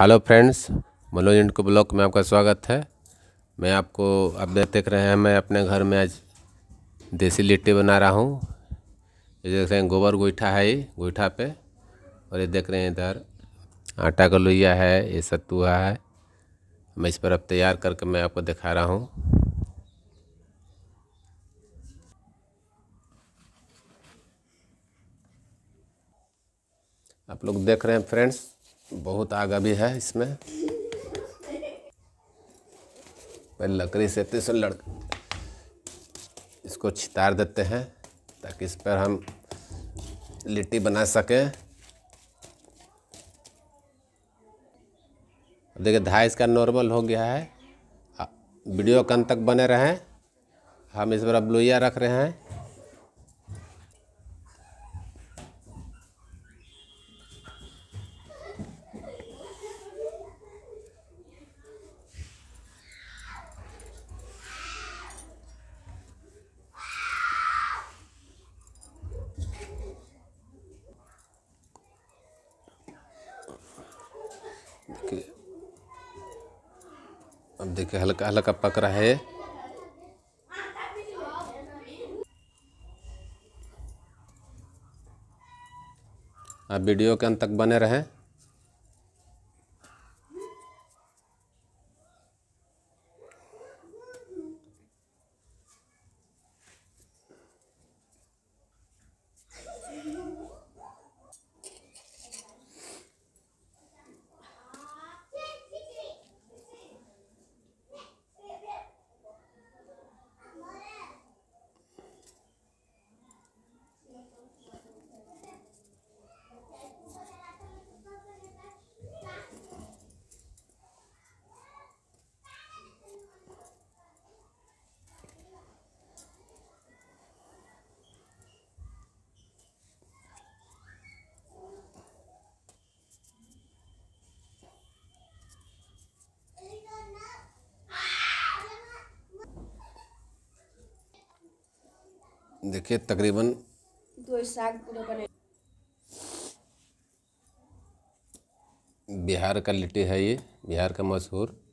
hello friends Manoj इंडको blog में आपका स्वागत है मैं आपको आप देख रहे हैं मैं अपने घर में आज देसी लिट्टी बना रहा हूँ ये देख रहे हैं गोबर गोईठा है ये गोईठा पे और ये देख रहे हैं इधर आटा का लोहिया है ये सत्तुआ है मैं इस पर अब तैयार करके मैं आपको दिखा रहा हूँ आप लोग देख रहे हैं फ्रेंड्स बहुत आग भी है इसमें पहले लकड़ी से इतने से लड़ इसको छितार देते हैं ताकि इस पर हम लिट्टी बना सकें देखिए धाई इसका नॉर्मल हो गया है वीडियो कन तक बने रहें हम इस पर अब लोहिया रख रहे हैं अब देखिए हल्का हल्का पक रहा है आप वीडियो के अंत तक बने रहें देखिए तकरीबन दो बिहार का लिट्टी है ये बिहार का मशहूर